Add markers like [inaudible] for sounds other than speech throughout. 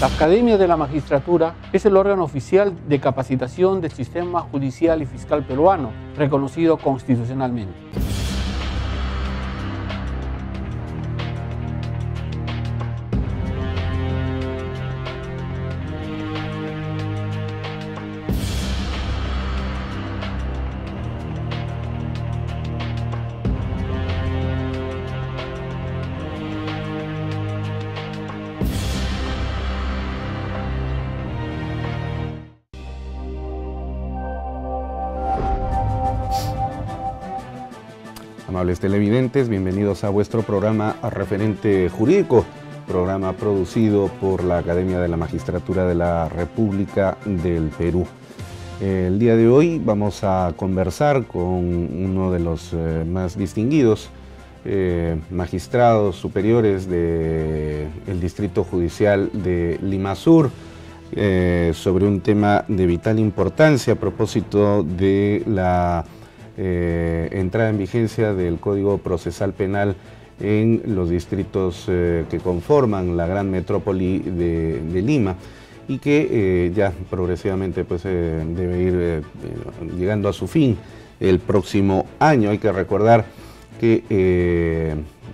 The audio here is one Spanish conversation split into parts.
La Academia de la Magistratura es el órgano oficial de capacitación del sistema judicial y fiscal peruano, reconocido constitucionalmente. televidentes, bienvenidos a vuestro programa Referente Jurídico, programa producido por la Academia de la Magistratura de la República del Perú. El día de hoy vamos a conversar con uno de los eh, más distinguidos eh, magistrados superiores del Distrito Judicial de Lima Sur eh, sobre un tema de vital importancia a propósito de la eh, entrada en vigencia del Código Procesal Penal en los distritos eh, que conforman la gran metrópoli de, Lima y que eh, ya progresivamente pues, debe ir llegando a su fin el próximo año. Hay que recordar que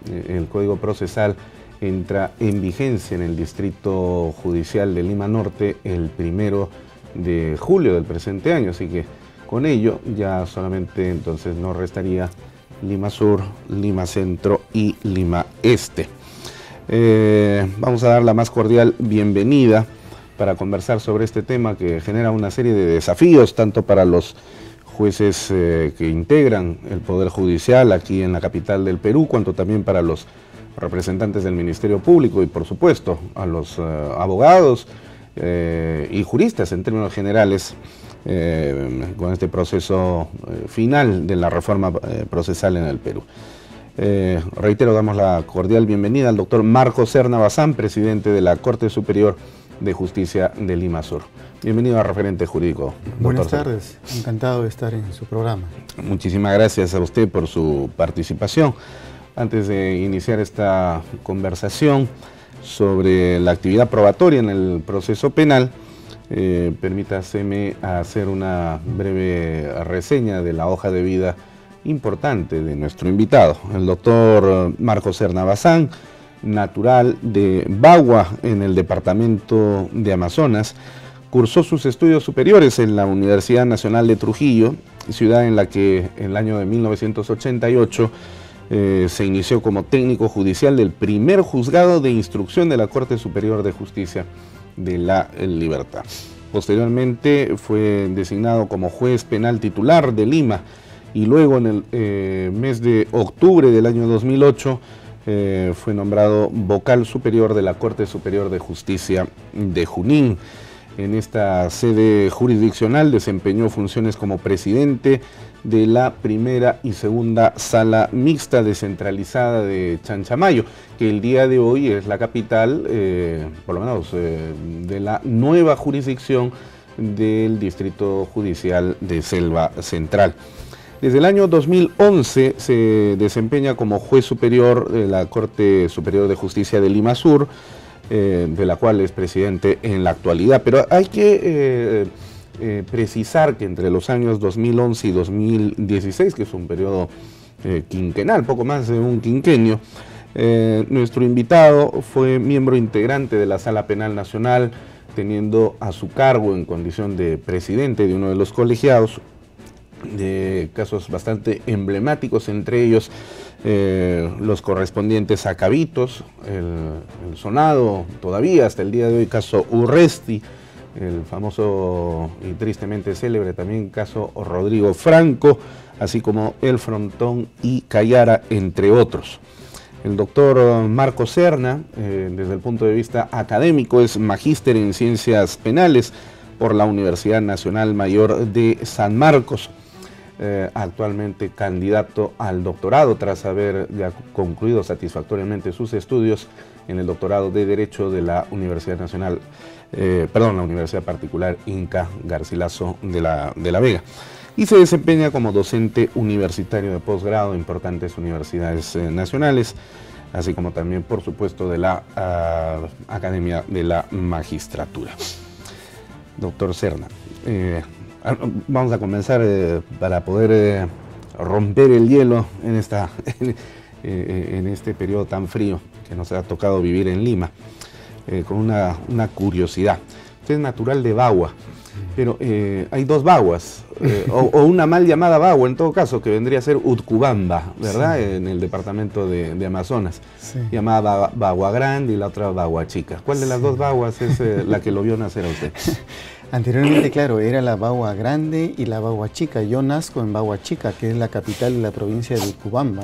el Código Procesal entra en vigencia en el Distrito Judicial de Lima Norte el primero de julio del presente año, así que con ello ya solamente entonces nos restaría Lima Sur, Lima Centro y Lima Este. Eh, vamos a dar la más cordial bienvenida para conversar sobre este tema que genera una serie de desafíos tanto para los jueces eh, que integran el Poder Judicial aquí en la capital del Perú, cuanto también para los representantes del Ministerio Público y por supuesto a los eh, abogados, eh, y juristas en términos generales eh, con este proceso eh, final de la reforma procesal en el Perú. reitero, damos la cordial bienvenida al doctor Marco Cerna Bazán, presidente de la Corte Superior de Justicia de Lima Sur. Bienvenido a Referente Jurídico. Buenas tardes, encantado de estar en su programa. Muchísimas gracias a usted por su participación. Antes de iniciar esta conversación, sobre la actividad probatoria en el proceso penal, eh, permítaseme hacer una breve reseña de la hoja de vida importante de nuestro invitado, el doctor Marcos Hernabazán, natural de Bagua, en el departamento de Amazonas, cursó sus estudios superiores en la Universidad Nacional de Trujillo, ciudad en la que en el año de 1988 eh, se inició como técnico judicial del primer juzgado de instrucción de la Corte Superior de Justicia de la Libertad. Posteriormente fue designado como juez penal titular de Lima y luego en el eh, mes de octubre del año 2008 eh, fue nombrado vocal superior de la Corte Superior de Justicia de Junín. En esta sede jurisdiccional desempeñó funciones como presidente de la primera y segunda sala mixta descentralizada de Chanchamayo, que el día de hoy es la capital, eh, por lo menos, eh, de la nueva jurisdicción del Distrito Judicial de Selva Central. Desde el año 2011 se desempeña como juez superior de la Corte Superior de Justicia de Lima Sur, eh, de la cual es presidente en la actualidad. Pero hay que eh, eh, precisar que entre los años 2011 y 2016, que es un periodo quinquenal, poco más de un quinquenio, nuestro invitado fue miembro integrante de la Sala Penal Nacional, teniendo a su cargo en condición de presidente de uno de los colegiados de casos bastante emblemáticos, entre ellos eh, los correspondientes a el, sonado todavía hasta el día de hoy caso Urresti, el famoso y tristemente célebre también caso Rodrigo Franco, así como El Frontón y Cayara, entre otros. El doctor Marco Serna, eh, desde el punto de vista académico, es magíster en ciencias penales por la Universidad Nacional Mayor de San Marcos. Eh, actualmente candidato al doctorado tras haber ya concluido satisfactoriamente sus estudios en el doctorado de Derecho de la Universidad Nacional, eh, perdón, la Universidad Particular Inca Garcilaso de la, de la Vega. Y se desempeña como docente universitario de posgrado en importantes universidades eh, nacionales, así como también, por supuesto, de la ah, Academia de la Magistratura. Doctor Cerna, Ah, vamos a comenzar eh, para poder eh, romper el hielo en, esta, [laughs] eh, en, este periodo tan frío que nos ha tocado vivir en Lima, con una, curiosidad. Usted es natural de Bagua, pero hay dos Baguas, o, una mal llamada Bagua en todo caso, que vendría a ser Utcubamba, ¿verdad? En el departamento de, Amazonas, llamada Bagua Grande y la otra Bagua Chica. ¿Cuál de las dos Baguas es la que lo vio nacer a usted? [laughs] Anteriormente, claro, era la Bagua Grande y la Bagua Chica. Yo nazco en Bagua Chica, que es la capital de la provincia de Cubamba.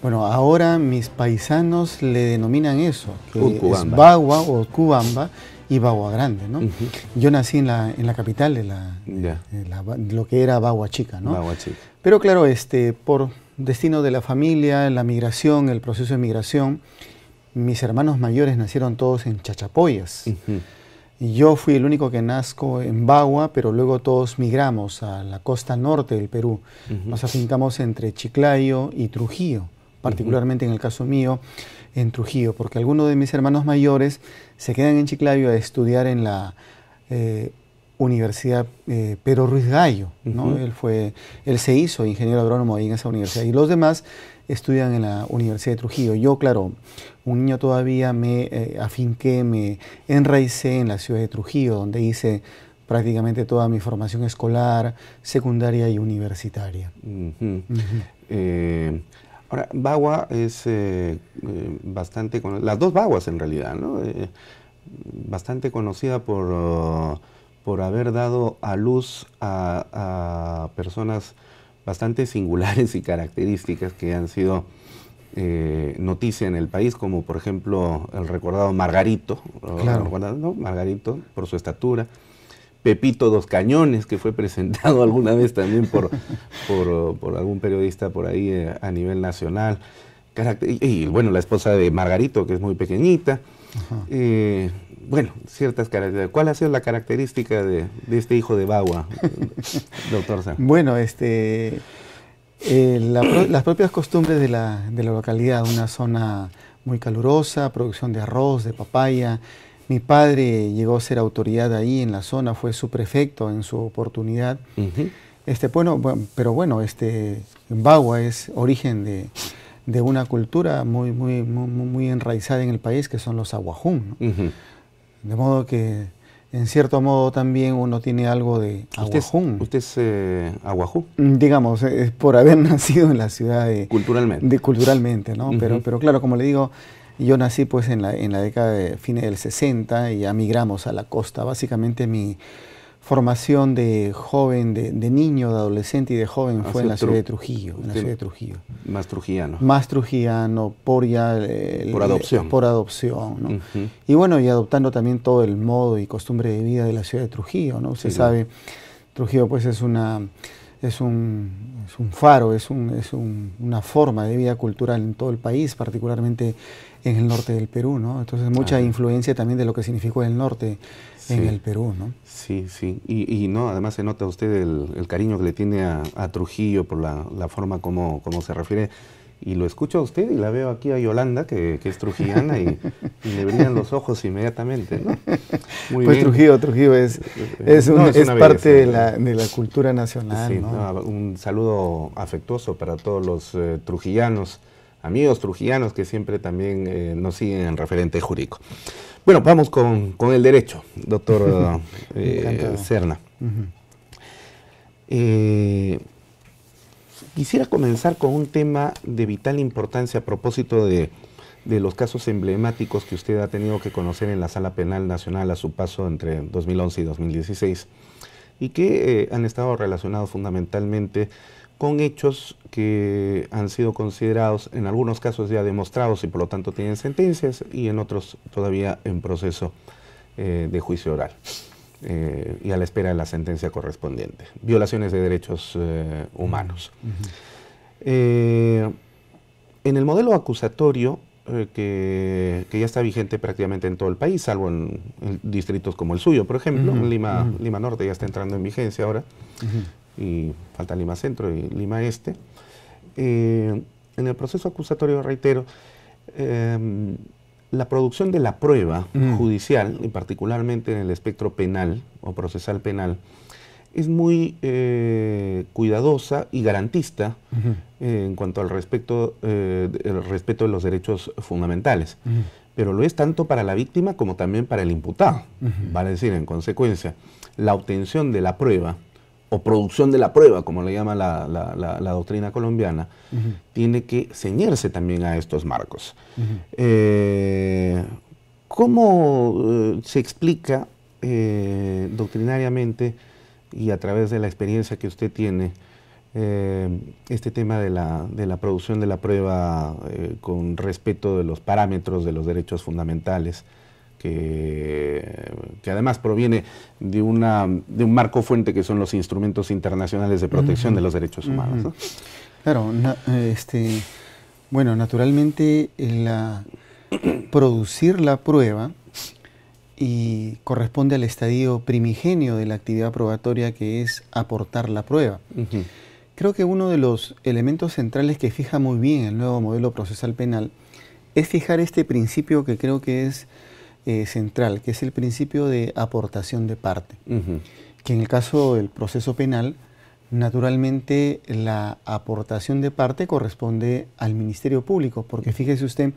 Bueno, ahora mis paisanos le denominan eso, que Bagua o Cubamba y Bagua Grande, Yo nací en la, capital de, la, lo que era Bagua Chica, ¿no? Pero claro, este, por destino de la familia, la migración, el proceso de migración, mis hermanos mayores nacieron todos en Chachapoyas. Yo fui el único que nazco en Bagua, pero luego todos migramos a la costa norte del Perú. Nos afincamos entre Chiclayo y Trujillo, particularmente en el caso mío, en Trujillo, porque algunos de mis hermanos mayores se quedan en Chiclayo a estudiar en la eh, Universidad eh, Pero Ruiz Gallo. él, fue, él se hizo ingeniero agrónomo ahí en esa universidad y los demás estudian en la Universidad de Trujillo. Yo, claro, un niño todavía me eh, afinqué, me enraicé en la ciudad de Trujillo, donde hice prácticamente toda mi formación escolar, secundaria y universitaria. Eh, ahora, Bagua es eh, bastante, con... las dos Baguas en realidad, ¿no? bastante conocida por, haber dado a luz a personas bastante singulares y características que han sido eh, noticia en el país, como por ejemplo el recordado Margarito, Margarito por su estatura, Pepito Dos Cañones, que fue presentado [laughs] alguna vez también por, por, algún periodista por ahí eh, a nivel nacional, y, bueno, la esposa de Margarito, que es muy pequeñita. Eh, bueno, ciertas características. ¿Cuál ha sido la característica de, este hijo de Bagua, [laughs] doctor Bueno, este... Eh, las propias costumbres de la, localidad, una zona muy calurosa, producción de arroz, de papaya. Mi padre llegó a ser autoridad ahí en la zona, fue su prefecto en su oportunidad. este, bueno, pero bueno, este, Bagua es origen de, una cultura muy, muy, muy, enraizada en el país que son los aguajún. De modo que en cierto modo también uno tiene algo de ¿Usted, es eh, aguajú? Mm, digamos, eh, es por haber [laughs] nacido en la ciudad de... Culturalmente. culturalmente, ¿no? pero, pero claro, como le digo, yo nací pues en la, en la década de fines del 60 y ya migramos a la costa. Básicamente mi formación de joven, de, niño, de adolescente y de joven fue en la ciudad de Trujillo. En la ciudad de Trujillo. Más trujillano. Más trujillano, por ya... Eh, por adopción. por adopción, ¿no? Y bueno, y adoptando también todo el modo y costumbre de vida de la ciudad de Trujillo, ¿no? Usted sabe, Trujillo pues es una es un, faro, es, un, es una forma de vida cultural en todo el país, particularmente en el norte del Perú, ¿no? Entonces mucha influencia también de lo que significó el norte en el Perú, ¿no? Sí, sí, y, no, además se nota usted el, cariño que le tiene a, Trujillo por la, forma como, como se refiere y lo escucho a usted y la veo aquí a Yolanda, que, es trujillana, y, y, le brillan los ojos inmediatamente, pues Trujillo, Trujillo es, eh, es, parte de la, cultura nacional, Un saludo afectuoso para todos los eh, trujillanos, amigos trujillanos que siempre también eh, nos siguen en referente jurídico. Bueno, vamos con, el derecho, doctor [laughs] Serna. Cerna. Quisiera comenzar con un tema de vital importancia a propósito de, los casos emblemáticos que usted ha tenido que conocer en la Sala Penal Nacional a su paso entre 2011 y 2016 y que eh, han estado relacionados fundamentalmente con hechos que han sido considerados, en algunos casos ya demostrados y por lo tanto tienen sentencias y en otros todavía en proceso eh, de juicio oral. Eh, y a la espera de la sentencia correspondiente. Violaciones de derechos eh, humanos. Eh, en el modelo acusatorio, que, ya está vigente prácticamente en todo el país, salvo en, distritos como el suyo, por ejemplo, Lima, Lima Norte ya está entrando en vigencia ahora, y falta Lima Centro y Lima Este. en el proceso acusatorio, reitero, la producción de la prueba judicial, y particularmente en el espectro penal o procesal penal, es muy eh, cuidadosa y garantista eh, en cuanto al eh, respeto de los derechos fundamentales. Pero lo es tanto para la víctima como también para el imputado. Vale decir, en consecuencia, la obtención de la prueba o producción de la prueba, como le llama la, doctrina colombiana, tiene que ceñirse también a estos marcos. Eh, ¿Cómo eh, se explica eh, doctrinariamente y a través de la experiencia que usted tiene este tema de la, de la, producción de la prueba con respeto de los parámetros de los derechos fundamentales? que, además proviene de, una, de un marco fuente que son los instrumentos internacionales de protección de los derechos humanos. Claro, este, bueno, naturalmente eh, la, producir la prueba y corresponde al estadio primigenio de la actividad probatoria que es aportar la prueba. Creo que uno de los elementos centrales que fija muy bien el nuevo modelo procesal penal es fijar este principio que creo que es eh, central, que es el principio de aportación de parte, que en el caso del proceso penal, naturalmente la aportación de parte corresponde al Ministerio Público, porque fíjese usted,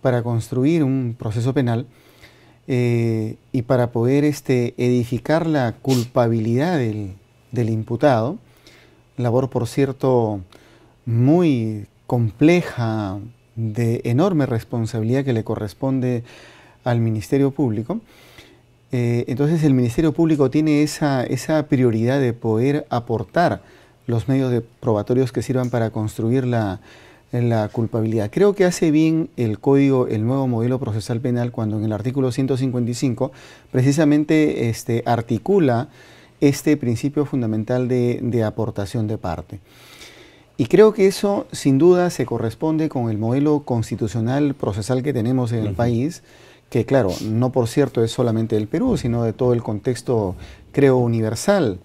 para construir un proceso penal eh, y para poder este, edificar la culpabilidad del, del imputado, labor por cierto muy compleja, de enorme responsabilidad que le corresponde al Ministerio Público. Eh, entonces el Ministerio Público tiene esa, prioridad de poder aportar los medios probatorios que sirvan para construir la, culpabilidad. Creo que hace bien el código, el nuevo modelo procesal penal, cuando en el artículo 155 precisamente este, articula este principio fundamental de, aportación de parte. Y creo que eso sin duda se corresponde con el modelo constitucional procesal que tenemos en el país, que claro, no por cierto es solamente del Perú, sino de todo el contexto, creo, universal,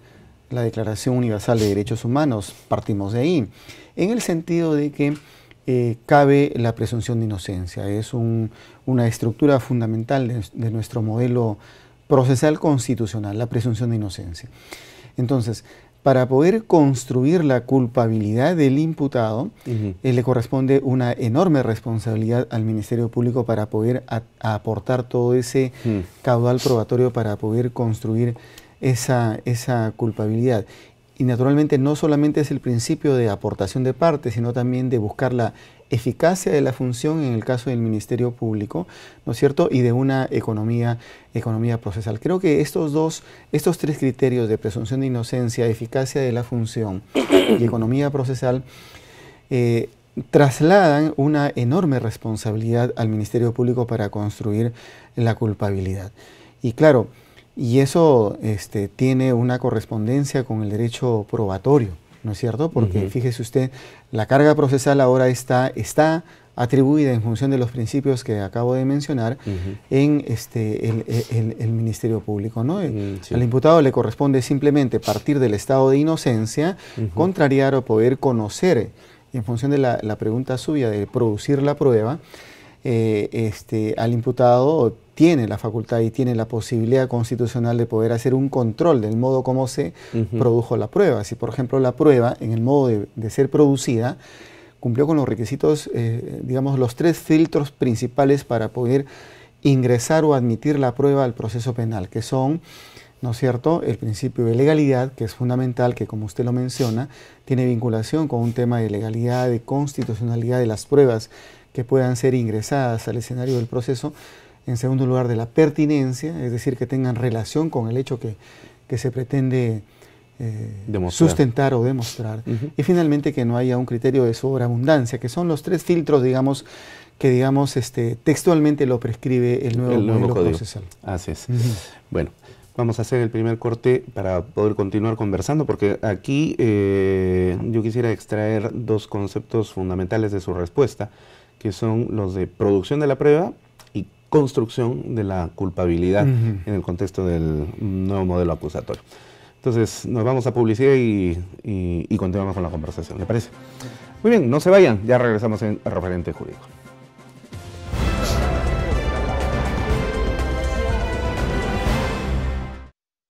la Declaración Universal de Derechos Humanos, partimos de ahí, en el sentido de que eh, cabe la presunción de inocencia, es una estructura fundamental de, de nuestro modelo procesal constitucional, la presunción de inocencia. Entonces, para poder construir la culpabilidad del imputado, eh, le corresponde una enorme responsabilidad al Ministerio Público para poder aportar todo ese caudal probatorio para poder construir esa, esa culpabilidad. Y naturalmente no solamente es el principio de aportación de parte, sino también de buscar la eficacia de la función en el caso del Ministerio Público, ¿no es cierto? Y de una economía, economía procesal. Creo que estos dos, estos tres criterios de presunción de inocencia, eficacia de la función y economía procesal, eh, trasladan una enorme responsabilidad al Ministerio Público para construir la culpabilidad. Y claro, y eso este, tiene una correspondencia con el derecho probatorio. ¿no es cierto? Porque fíjese usted, la carga procesal ahora está, está atribuida en función de los principios que acabo de mencionar en este, el, Ministerio Público. ¿no? Mm, Al imputado le corresponde simplemente partir del estado de inocencia, contrariar o poder conocer, en función de la, la pregunta suya de producir la prueba, eh, este, al imputado tiene la facultad y tiene la posibilidad constitucional de poder hacer un control del modo como se produjo la prueba. Si, por ejemplo, la prueba, en el modo de, ser producida, cumplió con los requisitos, eh, digamos, los tres filtros principales para poder ingresar o admitir la prueba al proceso penal, que son, ¿no es cierto?, el principio de legalidad, que es fundamental, que como usted lo menciona, tiene vinculación con un tema de legalidad, de constitucionalidad de las pruebas que puedan ser ingresadas al escenario del proceso. En segundo lugar, de la pertinencia, es decir, que tengan relación con el hecho que, se pretende eh, sustentar o demostrar. Y finalmente, que no haya un criterio de sobreabundancia, que son los tres filtros, digamos, que digamos este, textualmente lo prescribe el nuevo, código. procesal. Así es. Bueno, vamos a hacer el primer corte para poder continuar conversando, porque aquí eh, yo quisiera extraer dos conceptos fundamentales de su respuesta que son los de producción de la prueba y construcción de la culpabilidad en el contexto del nuevo modelo acusatorio. Entonces, nos vamos a publicidad y, y continuamos con la conversación, ¿le parece? Muy bien, no se vayan, ya regresamos en Referente Jurídico.